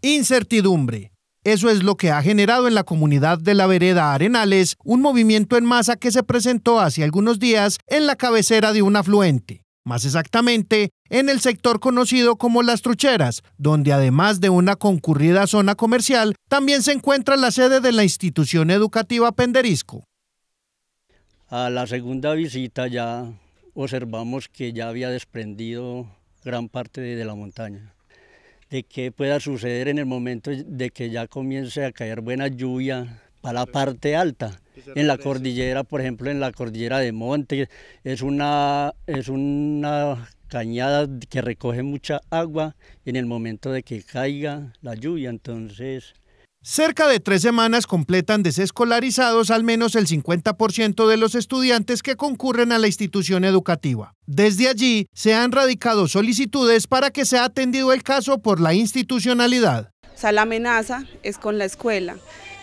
Incertidumbre. Eso es lo que ha generado en la comunidad de la vereda Arenales un movimiento en masa que se presentó hace algunos días en la cabecera de un afluente, más exactamente en el sector conocido como Las Trucheras, donde además de una concurrida zona comercial, también se encuentra la sede de la institución educativa Penderisco. A la segunda visita ya observamos que ya había desprendido gran parte de la montaña de que pueda suceder en el momento de que ya comience a caer buena lluvia para la parte alta. En la cordillera, por ejemplo, en la cordillera de Monte, es una, es una cañada que recoge mucha agua en el momento de que caiga la lluvia, entonces... Cerca de tres semanas completan desescolarizados al menos el 50% de los estudiantes que concurren a la institución educativa. Desde allí se han radicado solicitudes para que sea atendido el caso por la institucionalidad. la amenaza es con la escuela,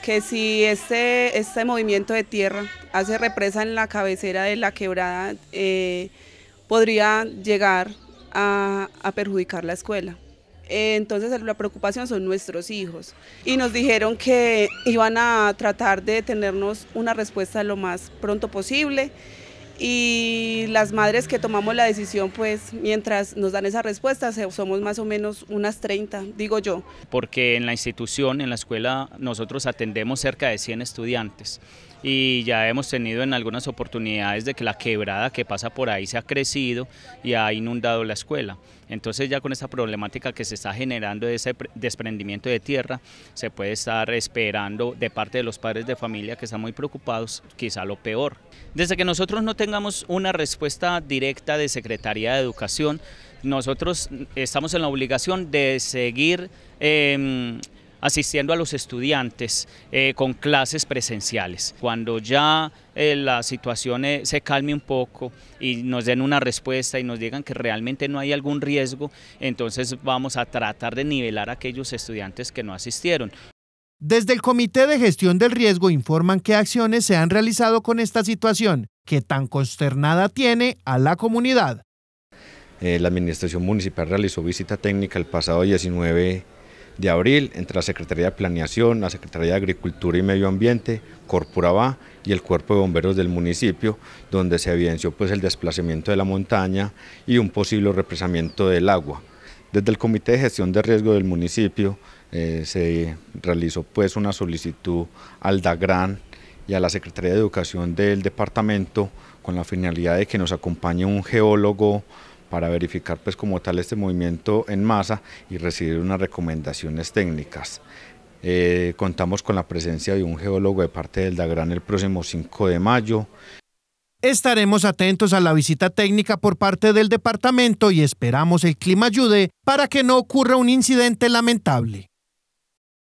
que si este, este, movimiento de tierra hace represa en la cabecera de la quebrada, eh, podría llegar a perjudicar la escuela entonces la preocupación son nuestros hijos. Y nos dijeron que iban a tratar de tenernos una respuesta lo más pronto posible y las madres que tomamos la decisión, pues mientras nos dan esa respuesta, somos más o menos unas 30, digo yo. Porque en la institución, en la escuela, nosotros atendemos cerca de 100 estudiantes y ya hemos tenido en algunas oportunidades de que la quebrada que pasa por ahí se ha crecido y ha inundado la escuela. Entonces ya con esta problemática que se está generando de ese desprendimiento de tierra, se puede estar esperando de parte de los padres de familia que están muy preocupados, quizá lo peor. Desde que nosotros no tengamos una respuesta directa de Secretaría de Educación, nosotros estamos en la obligación de seguir em, asistiendo a los estudiantes eh, con clases presenciales. Cuando ya eh, la situación eh, se calme un poco y nos den una respuesta y nos digan que realmente no hay algún riesgo, entonces vamos a tratar de nivelar a aquellos estudiantes que no asistieron. Desde el Comité de Gestión del Riesgo informan qué acciones se han realizado con esta situación que tan consternada tiene a la comunidad. Eh, la Administración Municipal realizó visita técnica el pasado 19 de abril entre la Secretaría de Planeación, la Secretaría de Agricultura y Medio Ambiente, Corporaba y el Cuerpo de Bomberos del municipio, donde se evidenció pues, el desplazamiento de la montaña y un posible represamiento del agua. Desde el Comité de Gestión de Riesgo del municipio eh, se realizó pues, una solicitud al DAGRAN y a la Secretaría de Educación del departamento con la finalidad de que nos acompañe un geólogo para verificar pues como tal este movimiento en masa y recibir unas recomendaciones técnicas. Eh, contamos con la presencia de un geólogo de parte del DAGRAN el próximo 5 de mayo. Estaremos atentos a la visita técnica por parte del departamento y esperamos el clima ayude para que no ocurra un incidente lamentable.